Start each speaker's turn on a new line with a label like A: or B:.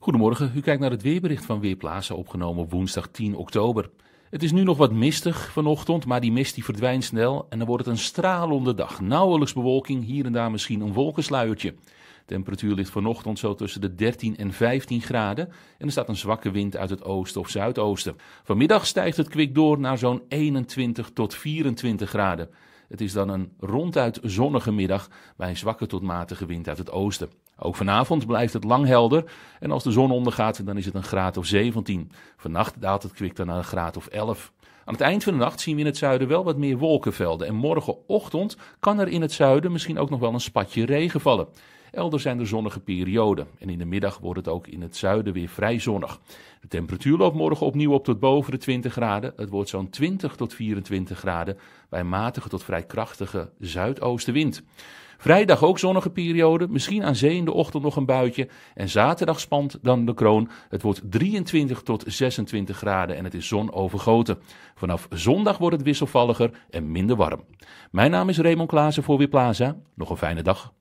A: Goedemorgen, u kijkt naar het weerbericht van Weerplaza, opgenomen woensdag 10 oktober. Het is nu nog wat mistig vanochtend, maar die mist die verdwijnt snel en dan wordt het een stralende dag. Nauwelijks bewolking, hier en daar misschien een wolkensluiertje. Temperatuur ligt vanochtend zo tussen de 13 en 15 graden en er staat een zwakke wind uit het oosten of zuidoosten. Vanmiddag stijgt het kwik door naar zo'n 21 tot 24 graden. Het is dan een ronduit zonnige middag bij een zwakke tot matige wind uit het oosten. Ook vanavond blijft het lang helder en als de zon ondergaat dan is het een graad of 17. Vannacht daalt het kwik dan naar een graad of 11. Aan het eind van de nacht zien we in het zuiden wel wat meer wolkenvelden en morgenochtend kan er in het zuiden misschien ook nog wel een spatje regen vallen. Elders zijn er zonnige perioden en in de middag wordt het ook in het zuiden weer vrij zonnig. De temperatuur loopt morgen opnieuw op tot boven de 20 graden. Het wordt zo'n 20 tot 24 graden bij matige tot vrij krachtige zuidoostenwind. Vrijdag ook zonnige perioden, misschien aan zee in de ochtend nog een buitje. En zaterdag spant dan de kroon. Het wordt 23 tot 26 graden en het is zon overgoten. Vanaf zondag wordt het wisselvalliger en minder warm. Mijn naam is Raymond Klaassen voor Weerplaza. Nog een fijne dag.